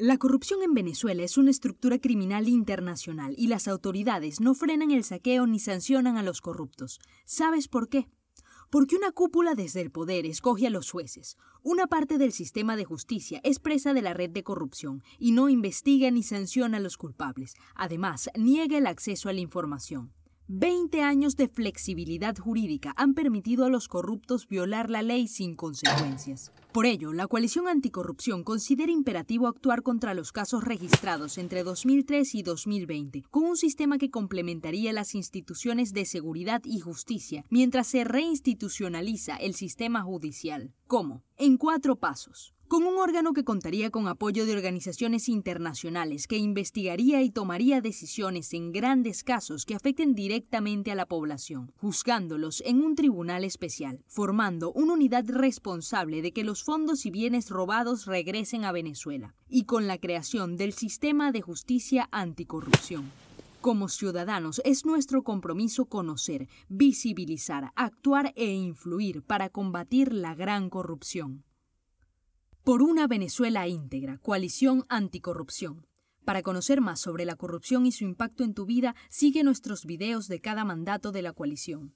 La corrupción en Venezuela es una estructura criminal internacional y las autoridades no frenan el saqueo ni sancionan a los corruptos. ¿Sabes por qué? Porque una cúpula desde el poder escoge a los jueces. Una parte del sistema de justicia es presa de la red de corrupción y no investiga ni sanciona a los culpables. Además, niega el acceso a la información. Veinte años de flexibilidad jurídica han permitido a los corruptos violar la ley sin consecuencias. Por ello, la coalición anticorrupción considera imperativo actuar contra los casos registrados entre 2003 y 2020, con un sistema que complementaría las instituciones de seguridad y justicia, mientras se reinstitucionaliza el sistema judicial. ¿Cómo? En cuatro pasos con un órgano que contaría con apoyo de organizaciones internacionales que investigaría y tomaría decisiones en grandes casos que afecten directamente a la población, juzgándolos en un tribunal especial, formando una unidad responsable de que los fondos y bienes robados regresen a Venezuela, y con la creación del sistema de justicia anticorrupción. Como ciudadanos es nuestro compromiso conocer, visibilizar, actuar e influir para combatir la gran corrupción. Por una Venezuela íntegra, coalición anticorrupción. Para conocer más sobre la corrupción y su impacto en tu vida, sigue nuestros videos de cada mandato de la coalición.